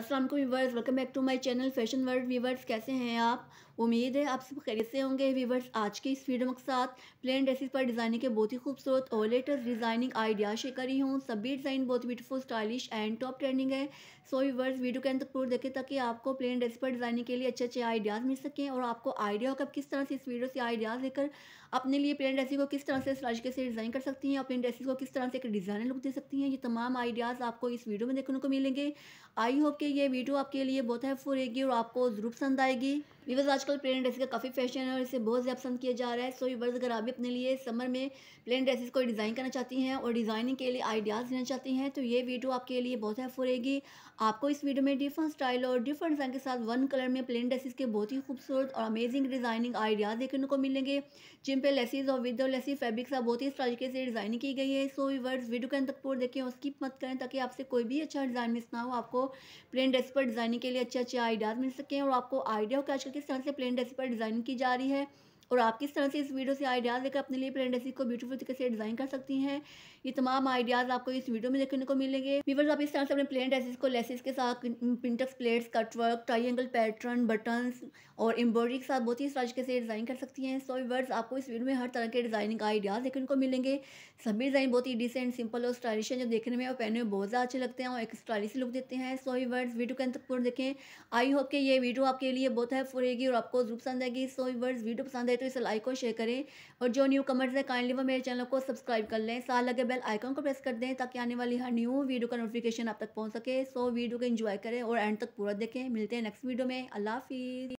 Aslam viewers welcome back to my channel fashion world viewers कैसे हैं आप उम्मीद है आप सब खैरियत से होंगे व्यूवर्स आज के इस वीडियो के साथ प्लेन ड्रेसेस पर डिज़ाइनिंग के बहुत ही खूबसूरत और लेटेस्ट डिज़ाइनिंग आइडिया शेयर करी हूँ सभी डिज़ाइन बहुत beautiful stylish and top trending है सो so, व्यूवर्स वीडियो के अंत पूरा देखें ताकि आपको प्लेन ड्रेस पर डिज़ाइनिंग के लिए अच्छे अच्छे आइडियाज़ मिल सकें और आपको आइडिया हो किस तरह से इस वीडियो से आइडियाज़ लेकर अपने लिए प्लेन ड्रेसिस को किस तरह से सलाइके से डिज़ाइन कर सकती हैं अपने ड्रेसिस को किस तरह से एक डिज़ाइनर लुक दे सकती हैं ये तमाम आइडियाज़ आपको इस वीडियो में देखने को मिलेंगे आई होप कि ये वीडियो आपके लिए बहुत हेल्पफुल रहेगी और आपको ज़रूर पसंद आएगी वीवर्स आजकल प्लेन ड्रेसेस का काफ़ी फैशन है और इसे बहुत ज़्यादा पसंद किया जा रहा है सो वीवर्स अगर आप भी अपने लिए समर में प्लेन ड्रेसेस को डिज़ाइन करना चाहती हैं और डिज़ाइनिंग के लिए आइडियाज़ देना चाहती हैं तो ये वीडियो आपके लिए बहुत हेल्पफुल रहेगी आपको इस वीडियो में डिफरेंट स्टाइल और डिफरेंट डिज़ाइन के साथ वन कलर में प्लेन ड्रेसेस के बहुत ही खूबसूरत और अमेजिंग डिज़ाइनिंग आइडियाज़ देखने को मिलेंगे जिन पर लेसिस और विद और लेसी फैब्रिक साथ बहुत ही इस तरीके से डिज़ाइनिंग की गई है सो वीवर्स वीडियो के अंत तक पूरा देखें और स्किप मत करें ताकि आपसे कोई भी अच्छा डिज़ाइन मिस ना हो आपको प्लेन ड्रेस पर डिज़ाइनिंग के लिए अच्छे अच्छे आइडियाज़ मिल सकें और आपको आइडिया हो कि आजकल किस तरह से प्लेन ड्रेस पर डिज़ाइन की जा रही है और आप किस तरह से इस वीडियो से आइडियाज़ लेकर अपने लिए प्रेगनेंसी को ब्यूटीफुल तरीके से डिज़ाइन कर सकती हैं ये तमाम आइडियाज़ आपको इस वीडियो में देखने को मिलेंगे वीवर्स आप इस तरह से अपने प्लेन ड्रेसिस को लेसिस के साथ प्रिंटक्स pleats cutwork triangle pattern buttons और एम्ब्रॉयडरी के साथ बहुत ही इस तरीके से डिज़ाइन कर सकती हैं सो वीवर्स आपको इस वीडियो में हर तरह के डिज़ाइनिंग आइडियाज़ देखने को मिलेंगे सभी डिज़ाइन बहुत ही डिसेंट सिंपल और स्टाइलिश है जो देखने में और पहने में बहुत ज़्यादा अच्छे लगते हैं और एक स्टाइलिश लुक देते हैं सो वीवर्स वीडियो के अंत पूर्ण देखें आई होप के ये वीडियो आपके लिए बहुत हेल्पफुल रहेगी और आपको जरूर पसंद आएगी सो वीवर्स वीडियो पसंद आए तो तो इसे लाइक और शेयर करें और जो न्यू कमेंट्स हैं काइंडली वो मेरे चैनल को सब्सक्राइब कर लें साथ लगे बेल आइकन को प्रेस कर दें ताकि आने वाली हर न्यू वीडियो का नोटिफिकेशन आप तक पहुँच सके सो वीडियो को इन्जॉय करें और एंड तक पूरा देखें मिलते हैं नेक्स्ट वीडियो में अल्लाह हाफिज़